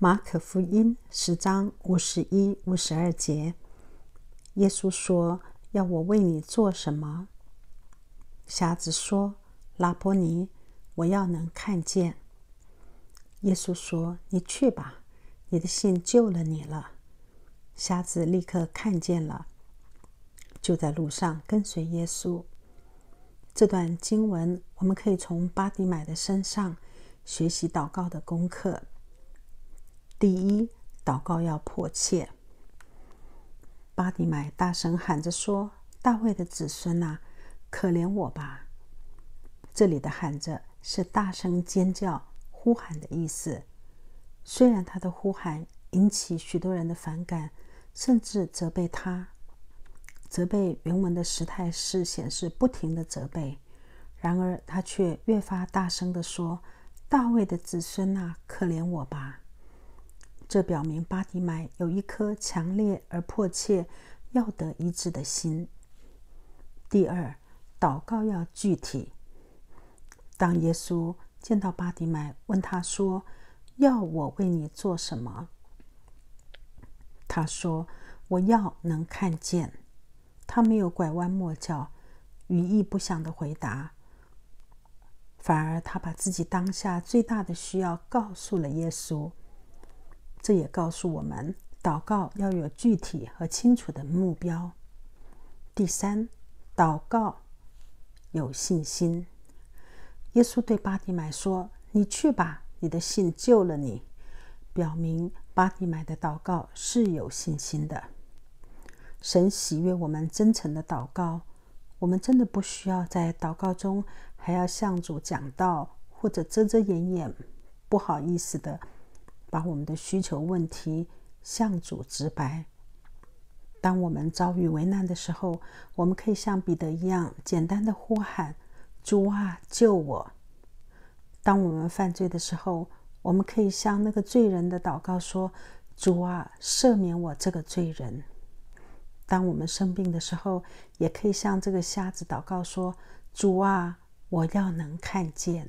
马可福音十章五十一、五十二节，耶稣说：“要我为你做什么？”瞎子说：“拉波尼，我要能看见。”耶稣说：“你去吧，你的信救了你了。”瞎子立刻看见了，就在路上跟随耶稣。这段经文，我们可以从巴迪买的身上学习祷告的功课。第一，祷告要迫切。巴迪买大声喊着说：“大卫的子孙呐，可怜我吧！”这里的喊着是大声尖叫、呼喊的意思。虽然他的呼喊引起许多人的反感，甚至责备他，责备原文的时态是显示不停的责备，然而他却越发大声的说：“大卫的子孙呐，可怜我吧！”这表明巴迪麦有一颗强烈而迫切要得医治的心。第二，祷告要具体。当耶稣见到巴迪麦，问他说：“要我为你做什么？”他说：“我要能看见。”他没有拐弯抹角、语意不详的回答，反而他把自己当下最大的需要告诉了耶稣。这也告诉我们，祷告要有具体和清楚的目标。第三，祷告有信心。耶稣对巴蒂买说：“你去吧，你的信救了你。”表明巴蒂买的祷告是有信心的。神喜悦我们真诚的祷告。我们真的不需要在祷告中还要向主讲道，或者遮遮掩掩、不好意思的。把我们的需求问题向主直白。当我们遭遇危难的时候，我们可以像彼得一样，简单的呼喊：“主啊，救我！”当我们犯罪的时候，我们可以向那个罪人的祷告说：“主啊，赦免我这个罪人。”当我们生病的时候，也可以向这个瞎子祷告说：“主啊，我要能看见。”